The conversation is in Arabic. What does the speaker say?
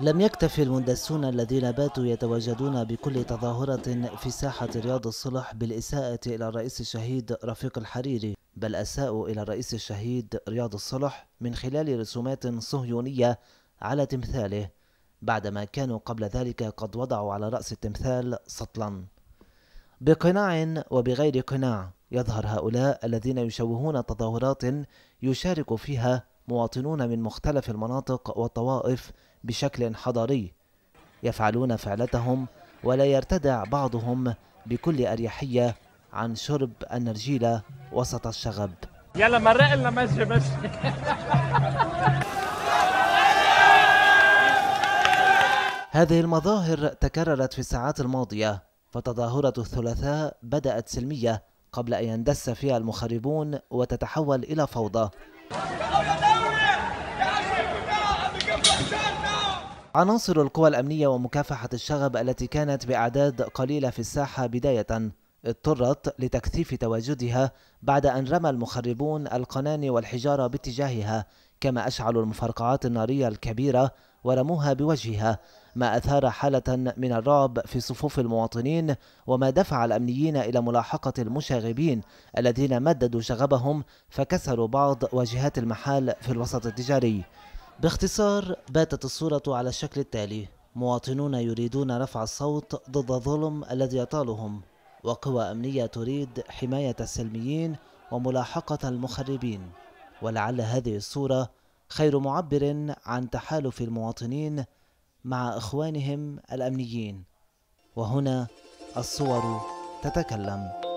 لم يكتف المندسون الذين باتوا يتواجدون بكل تظاهرة في ساحة رياض الصلح بالإساءة إلى الرئيس الشهيد رفيق الحريري بل أساءوا إلى الرئيس الشهيد رياض الصلح من خلال رسومات صهيونية على تمثاله بعدما كانوا قبل ذلك قد وضعوا على رأس التمثال سطلا بقناع وبغير قناع يظهر هؤلاء الذين يشوهون تظاهرات يشارك فيها مواطنون من مختلف المناطق والطوائف بشكل حضاري يفعلون فعلتهم ولا يرتدع بعضهم بكل أريحية عن شرب النرجيلة وسط الشغب يلا مرق لنا مشي مشي هذه المظاهر تكررت في الساعات الماضية فتظاهرة الثلاثاء بدأت سلمية قبل أن يندس فيها المخربون وتتحول إلى فوضى عناصر القوى الأمنية ومكافحة الشغب التي كانت بأعداد قليلة في الساحة بداية اضطرت لتكثيف تواجدها بعد أن رمى المخربون القناني والحجارة باتجاهها كما أشعلوا المفرقعات النارية الكبيرة ورموها بوجهها ما أثار حالة من الرعب في صفوف المواطنين وما دفع الأمنيين إلى ملاحقة المشاغبين الذين مددوا شغبهم فكسروا بعض واجهات المحال في الوسط التجاري باختصار باتت الصورة على الشكل التالي مواطنون يريدون رفع الصوت ضد الظلم الذي يطالهم وقوى أمنية تريد حماية السلميين وملاحقة المخربين ولعل هذه الصورة خير معبر عن تحالف المواطنين مع إخوانهم الأمنيين وهنا الصور تتكلم